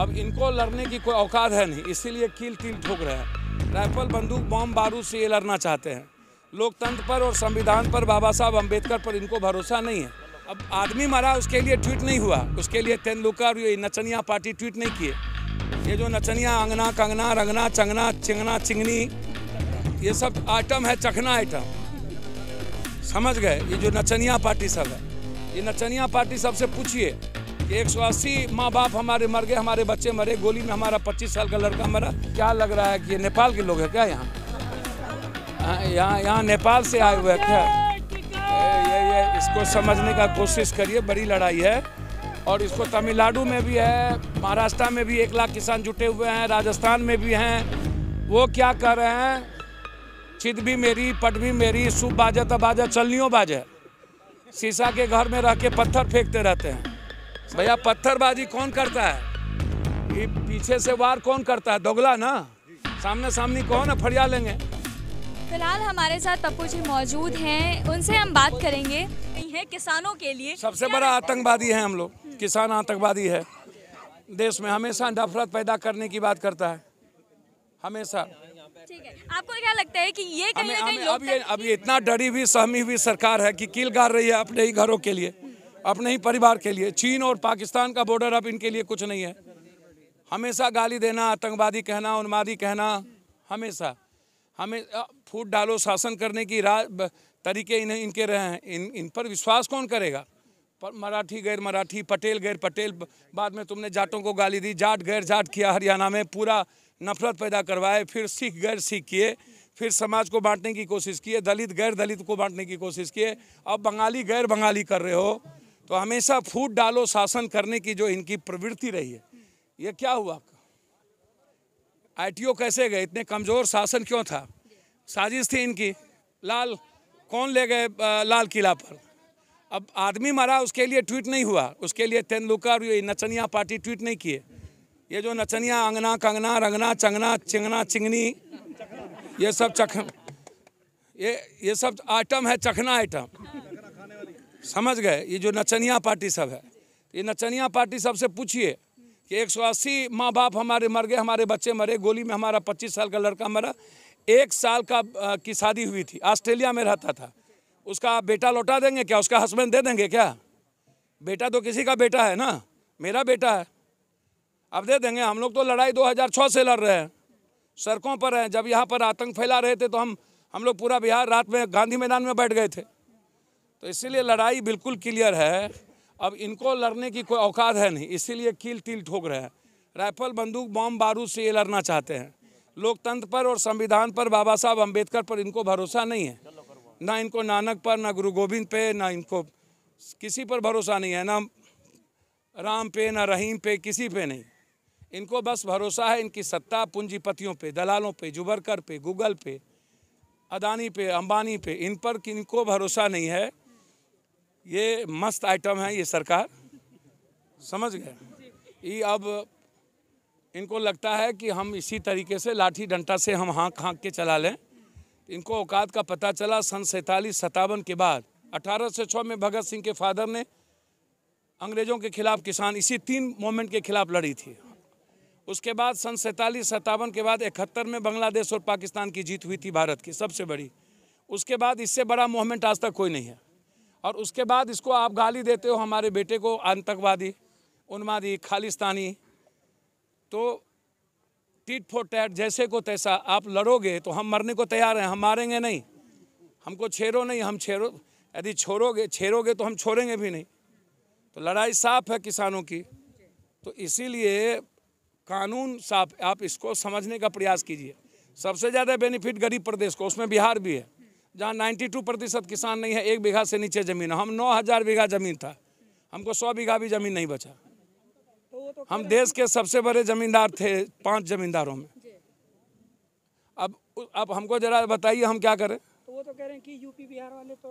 अब इनको लड़ने की कोई औकात है नहीं इसीलिए कील कील ठोक रहे हैं राइफल बंदूक बम बारूद से ये लड़ना चाहते हैं लोकतंत्र पर और संविधान पर बाबा साहब अम्बेडकर पर इनको भरोसा नहीं है अब आदमी मरा उसके लिए ट्वीट नहीं हुआ उसके लिए तेंदुलकर ये नचनिया पार्टी ट्वीट नहीं किए ये जो नचनिया अंगना कंगना रंगना चंगना चिंगना चिंगनी ये सब आइटम है चखना आइटम समझ गए ये जो नचनिया पार्टी सब है ये नचनिया पार्टी सबसे पूछिए एक सौ अस्सी माँ बाप हमारे मर गए हमारे बच्चे मरे गोली में हमारा पच्चीस साल का लड़का मरा क्या लग रहा है कि ये नेपाल के लोग हैं क्या यहाँ हाँ, यहाँ यहाँ नेपाल से आए हुए हैं क्या ये ये इसको समझने का कोशिश करिए बड़ी लड़ाई है और इसको तमिलनाडु में भी है महाराष्ट्र में भी एक लाख किसान जुटे हुए हैं राजस्थान में भी हैं वो क्या कर रहे हैं छिद भी मेरी पट भी मेरी सुब बाजा तबाजा चलनियों बाजा शीशा के घर में रह के पत्थर फेंकते रहते हैं भैया पत्थरबाजी कौन करता है ये पीछे से वार कौन करता है दोगला ना सामने सामने कौन है फरिया लेंगे फिलहाल हमारे साथ पप्पू जी मौजूद हैं उनसे हम बात करेंगे है किसानों के लिए सबसे बड़ा आतंकवादी है हम लोग किसान आतंकवादी है देश में हमेशा नफरत पैदा करने की बात करता है हमेशा ठीक है आपको क्या लगता है कि ये कहीं कहीं अब ये अब ये इतना डरी हुई सहमी हुई सरकार है कि कील गार रही है अपने ही घरों के लिए अपने ही परिवार के लिए चीन और पाकिस्तान का बॉर्डर अब इनके लिए कुछ नहीं है हमेशा गाली देना आतंकवादी कहना उन्मादी कहना हमेशा हमें फूट डालो शासन करने की राज तरीके इन्हें इनके रहे हैं इन इन पर विश्वास कौन करेगा पर मराठी गैर मराठी पटेल गैर पटेल बाद में तुमने जाटों को गाली दी जाट गैर जाट किया हरियाणा में पूरा नफरत पैदा करवाए फिर सिख गैर सिख किए फिर समाज को बांटने की कोशिश किए दलित गैर दलित को बांटने की कोशिश किए अब बंगाली गैर बंगाली कर रहे हो तो हमेशा फूट डालो शासन करने की जो इनकी प्रवृत्ति रही है ये क्या हुआ आईटीओ कैसे गए इतने कमज़ोर शासन क्यों था साजिश थी इनकी लाल कौन ले गए लाल किला पर अब आदमी मरा उसके लिए ट्वीट नहीं हुआ उसके लिए तेंदुलकर ये नचनिया पार्टी ट्वीट नहीं किए ये जो नचनिया अंगना कंगना रंगना चंगना चिंगना चिंगनी ये सब चख ये ये सब आइटम है चखना आइटम समझ गए ये जो नचनिया पार्टी सब है ये नचनिया पार्टी सबसे पूछिए कि 180 माँ बाप हमारे मर गए हमारे बच्चे मरे गोली में हमारा 25 साल का लड़का मरा एक साल का आ, की शादी हुई थी ऑस्ट्रेलिया में रहता था उसका बेटा लौटा देंगे क्या उसका हस्बैंड दे देंगे क्या बेटा तो किसी का बेटा है ना मेरा बेटा है अब दे देंगे हम लोग तो लड़ाई 2006 से लड़ रहे हैं सड़कों पर हैं जब यहाँ पर आतंक फैला रहे थे तो हम हम लोग पूरा बिहार रात में गांधी मैदान में बैठ गए थे तो इसीलिए लड़ाई बिल्कुल क्लियर है अब इनको लड़ने की कोई औकात है नहीं इसीलिए कील तील ठोक रहे हैं राइफल बंदूक बम बारूद से ये लड़ना चाहते हैं लोकतंत्र पर और संविधान पर बाबा साहब अम्बेडकर पर इनको भरोसा नहीं है ना इनको नानक पर ना गुरु गोविंद पे ना इनको किसी पर भरोसा नहीं है ना राम पे ना रहीम पे किसी पे नहीं इनको बस भरोसा है इनकी सत्ता पूंजीपतियों पे दलालों पे जुबरकर पे गूगल पे अदानी पे अंबानी पे इन पर इनको भरोसा नहीं है ये मस्त आइटम है ये सरकार समझ गए ये अब इनको लगता है कि हम इसी तरीके से लाठी डंटा से हम हाँक हाँक के चला लें इनको औकात का पता चला सन सैतालीस सतावन के बाद अठारह सौ छः में भगत सिंह के फादर ने अंग्रेज़ों के खिलाफ किसान इसी तीन मोमेंट के खिलाफ लड़ी थी उसके बाद सन सैंतालीस सतावन के बाद इकहत्तर में बांग्लादेश और पाकिस्तान की जीत हुई थी भारत की सबसे बड़ी उसके बाद इससे बड़ा मूवमेंट आज तक कोई नहीं है और उसके बाद इसको आप गाली देते हो हमारे बेटे को आतंकवादी उन्मादी खालिस्तानी तो टीट फोर टैट जैसे को तैसा आप लड़ोगे तो हम मरने को तैयार हैं हम मारेंगे नहीं हमको छेड़ो नहीं हम छेड़ो यदि छोड़ोगे छेड़ोगे तो हम छोड़ेंगे भी नहीं तो लड़ाई साफ है किसानों की तो इसीलिए कानून साफ आप इसको समझने का प्रयास कीजिए सबसे ज़्यादा बेनिफिट गरीब प्रदेश को उसमें बिहार भी है जहाँ 92 प्रतिशत किसान नहीं है एक बीघा से नीचे ज़मीन हम नौ हज़ार बीघा ज़मीन था हमको सौ बीघा भी ज़मीन नहीं बचा तो, तो हम देश के सबसे बड़े ज़मींदार थे पांच ज़मींदारों में अब अब हमको जरा बताइए हम क्या करें तो वो तो कह रहे हैं कि यूपी बिहार वाले तो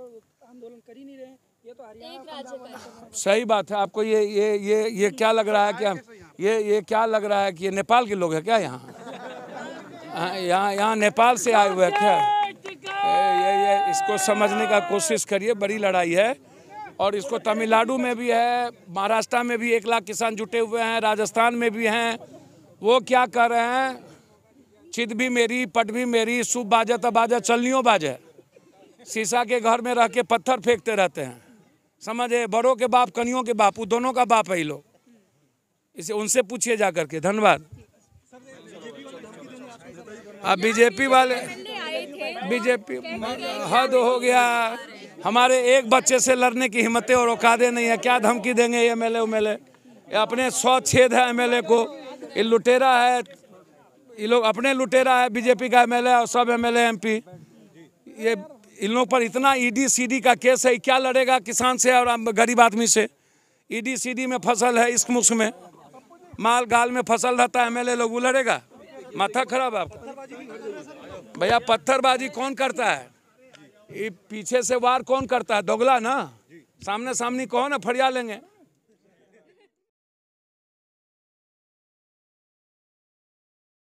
आंदोलन कर ही नहीं रहे ये तो हरियाणा तो सही बात है आपको ये ये ये ये क्या लग रहा है कि हम ये ये क्या लग रहा है कि ये नेपाल के लोग हैं क्या यहाँ हाँ, यहाँ यहाँ नेपाल से आए हुए हैं क्या इसको समझने का कोशिश करिए बड़ी लड़ाई है और इसको तमिलनाडु में भी है महाराष्ट्र में भी एक लाख किसान जुटे हुए हैं राजस्थान में भी हैं वो क्या कर रहे हैं चिद भी मेरी पट भी मेरी सुब बाजा तबाजा चलनियों बाजे शीशा के घर में रह के पत्थर फेंकते रहते हैं समझे बड़ों के बाप कनियों के वो दोनों का बाप है लोग इसे उनसे पूछिए जा करके धन्यवाद अब बीजेपी वाले बीजेपी हद हो गया हमारे एक बच्चे से लड़ने की हिम्मतें और औकादे नहीं है क्या धमकी देंगे ये एम एल एमएलए अपने सौ छेद है एमएलए को ये लुटेरा है ये लोग अपने लुटेरा है बीजेपी का एमएलए और सब एमएलए एमपी ये इन लोग पर इतना ईडी सीडी का केस है क्या लड़ेगा किसान से और गरीब आदमी से ईडी सीडी में फसल है इश्क मुश्क में माल गाल में फसल रहता है एम लोग वो लड़ेगा माथा खराब आपका भैया पत्थरबाजी कौन करता है ये पीछे से वार कौन करता है दोगला ना सामने सामने कौन है फरिया लेंगे